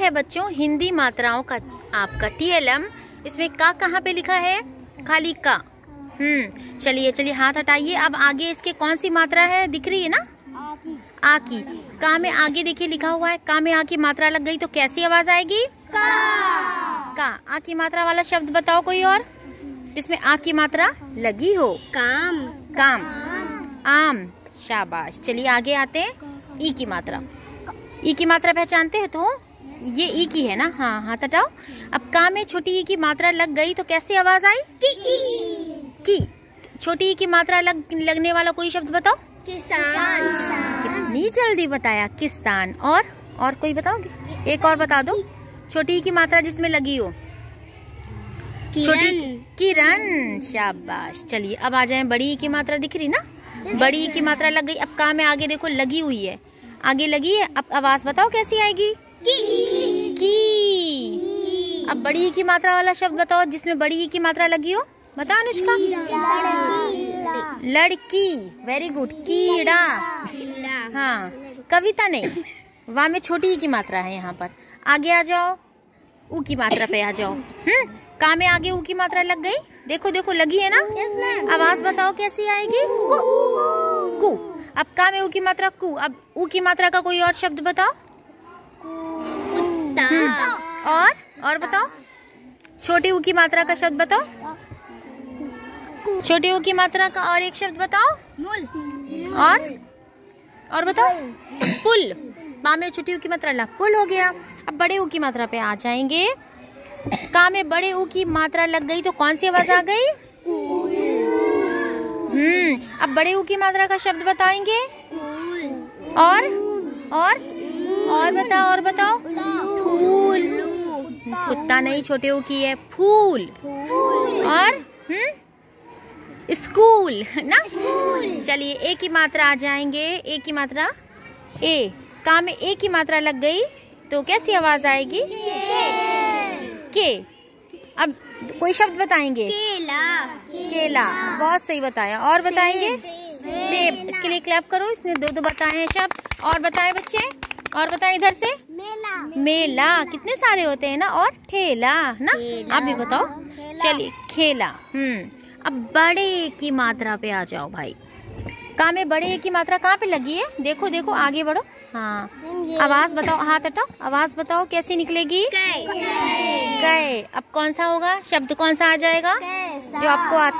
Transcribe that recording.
है बच्चों हिंदी मात्राओं का आपका टीएलएम इसमें का कहाँ पे लिखा है खाली का हम्म चलिए चलिए हाथ हटाइए अब आगे इसके कौन सी मात्रा है दिख रही है ना आ की, का में आगे देखिए लिखा हुआ है का में आ की मात्रा लग गई तो कैसी आवाज आएगी का का आ की मात्रा वाला शब्द बताओ कोई और इसमें आ की मात्रा लगी हो काम काम आम शाबाश चलिए आगे आते हैं ई की मात्रा ई की मात्रा पहचानते हो तो ये ई की है ना हाँ हाँ तटाओ अब का में छोटी ई की मात्रा लग गई तो कैसे आवाज आई की, की। छोटी ई की मात्रा लग लगने वाला कोई शब्द बताओ किसान कितनी जल्दी बताया किसान और और कोई बताओगे एक और बता दो छोटी की मात्रा जिसमें लगी हो छोटी किरण शाबाश चलिए अब आ जाए बड़ी की मात्रा दिख रही ना बड़ी की मात्रा लग गई अब का में आगे देखो लगी हुई है आगे लगी है अब आवाज बताओ कैसी आएगी की अब बड़ी की मात्रा वाला शब्द बताओ जिसमें बड़ी की मात्रा लगी हो बताओ अनुष्का लड़की वेरी गुड कीड़ा हाँ कविता नहीं वहां में छोटी की मात्रा है यहाँ पर आगे आ जाओ ऊ की मात्रा पे आ जाओ हम्म का में आगे ऊ की मात्रा लग गई देखो देखो लगी है ना आवाज बताओ कैसी आएगी कु अब का में ऊ की मात्रा कु अब ऊ की मात्रा का कोई और शब्द बताओ और और बताओ छोटी ऊ की मात्रा का शब्द बताओ छोटी ऊ की मात्रा का और एक शब्द बताओ मूल और और बताओ पुल माँ में छोटी ऊ की मात्रा ला पुल हो गया अब बड़े ऊ की मात्रा पे आ जाएंगे का में बड़े ऊ की मात्रा लग गई तो कौन सी आवाज आ गई हम्म अब बड़े ऊ की मात्रा का शब्द बताएंगे और और और बताओ और बताओ कुत्ता नहीं छोटे ओ की है फूल, और हम्म स्कूल ना चलिए एक ही मात्रा आ जाएंगे एक ही मात्रा ए का में एक ही मात्रा लग गई तो कैसी आवाज आएगी के अब कोई शब्द बताएंगे केला केला बहुत सही बताया और बताएंगे सेब इसके लिए क्लैप करो इसने दो दो बताए हैं शब्द और बताए बच्चे और बताए इधर से मेला मेला कितने सारे होते हैं ना और ठेला ना आप भी बताओ चलिए खेला हम्म अब बड़े की मात्रा पे आ जाओ भाई कहा में बड़े की मात्रा कहाँ पे लगी है देखो देखो आगे बढ़ो हाँ आवाज बताओ हाथ हटाओ आवाज बताओ कैसी निकलेगी गए अब कौन सा होगा शब्द कौन सा आ जाएगा जो आपको आता